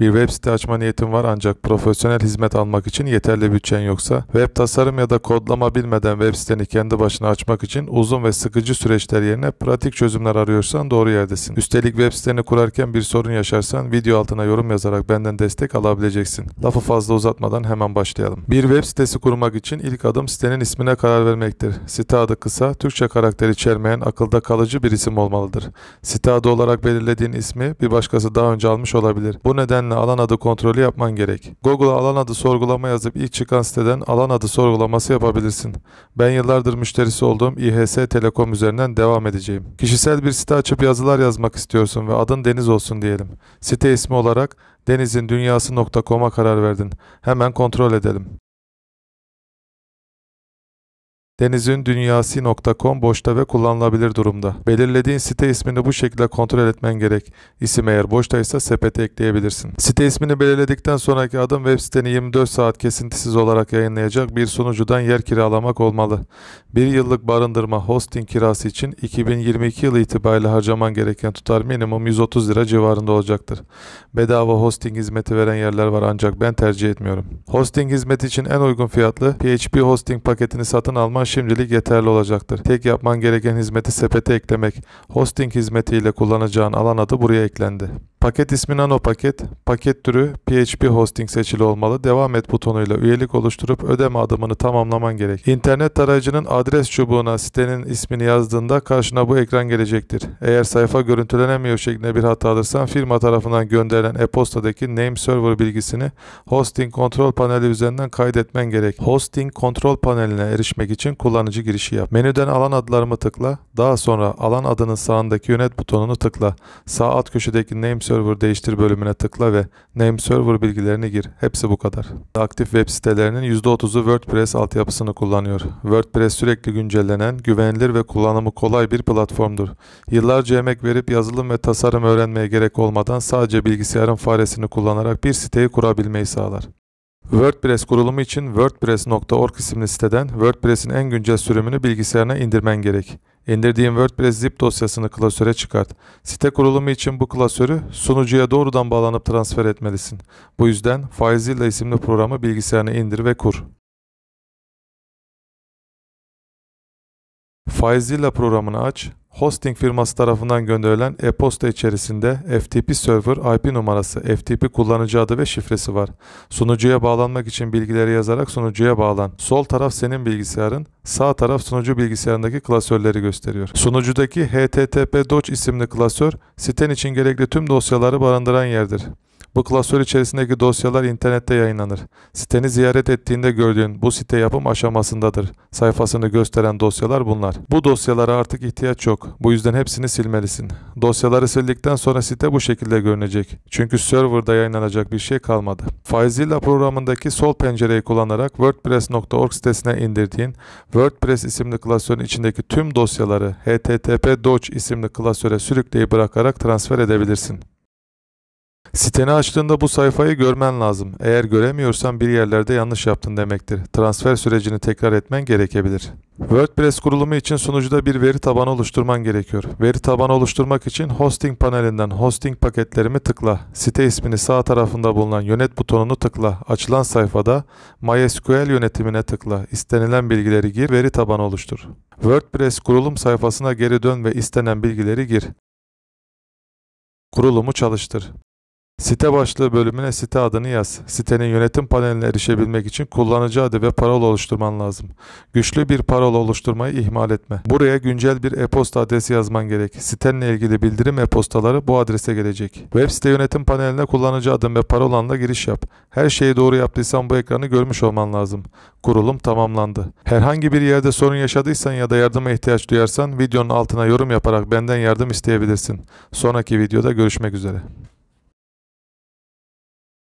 Bir web site açma niyetin var ancak profesyonel hizmet almak için yeterli bütçen yoksa, web tasarım ya da kodlama bilmeden web siteni kendi başına açmak için uzun ve sıkıcı süreçler yerine pratik çözümler arıyorsan doğru yerdesin. Üstelik web siteni kurarken bir sorun yaşarsan video altına yorum yazarak benden destek alabileceksin. Lafı fazla uzatmadan hemen başlayalım. Bir web sitesi kurmak için ilk adım sitenin ismine karar vermektir. Site adı kısa, Türkçe karakter içermeyen akılda kalıcı bir isim olmalıdır. Site adı olarak belirlediğin ismi bir başkası daha önce almış olabilir. Bu nedenle domenle alan adı kontrolü yapman gerek. Google'a alan adı sorgulama yazıp ilk çıkan siteden alan adı sorgulaması yapabilirsin. Ben yıllardır müşterisi olduğum İHS Telekom üzerinden devam edeceğim. Kişisel bir site açıp yazılar yazmak istiyorsun ve adın Deniz olsun diyelim. Site ismi olarak denizindunyası.com'a karar verdin. Hemen kontrol edelim denizindunyasi.com boşta ve kullanılabilir durumda. Belirlediğin site ismini bu şekilde kontrol etmen gerek. İsim eğer boştaysa sepete ekleyebilirsin. Site ismini belirledikten sonraki adım web siteni 24 saat kesintisiz olarak yayınlayacak bir sunucudan yer kiralamak olmalı. Bir yıllık barındırma hosting kirası için 2022 yılı itibariyle harcaman gereken tutar minimum 130 lira civarında olacaktır. Bedava hosting hizmeti veren yerler var ancak ben tercih etmiyorum. Hosting hizmeti için en uygun fiyatlı PHP hosting paketini satın alman şimdilik yeterli olacaktır. Tek yapman gereken hizmeti sepete eklemek. Hosting hizmetiyle kullanacağın alan adı buraya eklendi. Paket ismi nano paket, paket türü PHP hosting seçili olmalı. Devam et butonuyla üyelik oluşturup ödeme adımını tamamlaman gerek. İnternet tarayıcının adres çubuğuna sitenin ismini yazdığında karşına bu ekran gelecektir. Eğer sayfa görüntülenemiyor şeklinde bir hata alırsan firma tarafından gönderilen e-postadaki name server bilgisini hosting kontrol paneli üzerinden kaydetmen gerek. Hosting kontrol paneline erişmek için kullanıcı girişi yap. Menüden alan adlarımı tıkla. Daha sonra alan adının sağındaki yönet butonunu tıkla. Sağ alt köşedeki name Server Değiştir bölümüne tıkla ve Name Server bilgilerini gir. Hepsi bu kadar. Aktif web sitelerinin %30'u WordPress altyapısını kullanıyor. WordPress sürekli güncellenen, güvenilir ve kullanımı kolay bir platformdur. Yıllarca emek verip yazılım ve tasarım öğrenmeye gerek olmadan sadece bilgisayarın faresini kullanarak bir siteyi kurabilmeyi sağlar. WordPress kurulumu için wordpress.org isimli siteden WordPress'in en güncel sürümünü bilgisayarına indirmen gerek. İndirdiğin WordPress zip dosyasını klasöre çıkart. Site kurulumu için bu klasörü sunucuya doğrudan bağlanıp transfer etmelisin. Bu yüzden FileZilla isimli programı bilgisayarına indir ve kur. FileZilla programını aç, hosting firması tarafından gönderilen e-posta içerisinde FTP server IP numarası, FTP kullanıcı adı ve şifresi var. Sunucuya bağlanmak için bilgileri yazarak sunucuya bağlan. Sol taraf senin bilgisayarın, sağ taraf sunucu bilgisayarındaki klasörleri gösteriyor. Sunucudaki HTTP Doc isimli klasör siten için gerekli tüm dosyaları barındıran yerdir. Bu klasör içerisindeki dosyalar internette yayınlanır. Siteni ziyaret ettiğinde gördüğün bu site yapım aşamasındadır. Sayfasını gösteren dosyalar bunlar. Bu dosyalara artık ihtiyaç yok. Bu yüzden hepsini silmelisin. Dosyaları sildikten sonra site bu şekilde görünecek. Çünkü serverda yayınlanacak bir şey kalmadı. FileZilla programındaki sol pencereyi kullanarak wordpress.org sitesine indirdiğin WordPress isimli klasörün içindeki tüm dosyaları http doc isimli klasöre sürükleyip bırakarak transfer edebilirsin. Siteni açtığında bu sayfayı görmen lazım. Eğer göremiyorsan bir yerlerde yanlış yaptın demektir. Transfer sürecini tekrar etmen gerekebilir. WordPress kurulumu için sunucuda bir veri tabanı oluşturman gerekiyor. Veri tabanı oluşturmak için hosting panelinden hosting paketlerimi tıkla. Site ismini sağ tarafında bulunan yönet butonunu tıkla. Açılan sayfada MySQL yönetimine tıkla. İstenilen bilgileri gir, veri tabanı oluştur. WordPress kurulum sayfasına geri dön ve istenen bilgileri gir. Kurulumu çalıştır. Site başlığı bölümüne site adını yaz. Sitenin yönetim paneline erişebilmek için kullanıcı adı ve parola oluşturman lazım. Güçlü bir parola oluşturmayı ihmal etme. Buraya güncel bir e-posta adresi yazman gerek. Sitenle ilgili bildirim e-postaları bu adrese gelecek. Web site yönetim paneline kullanıcı adın ve parolanla giriş yap. Her şeyi doğru yaptıysan bu ekranı görmüş olman lazım. Kurulum tamamlandı. Herhangi bir yerde sorun yaşadıysan ya da yardıma ihtiyaç duyarsan videonun altına yorum yaparak benden yardım isteyebilirsin. Sonraki videoda görüşmek üzere.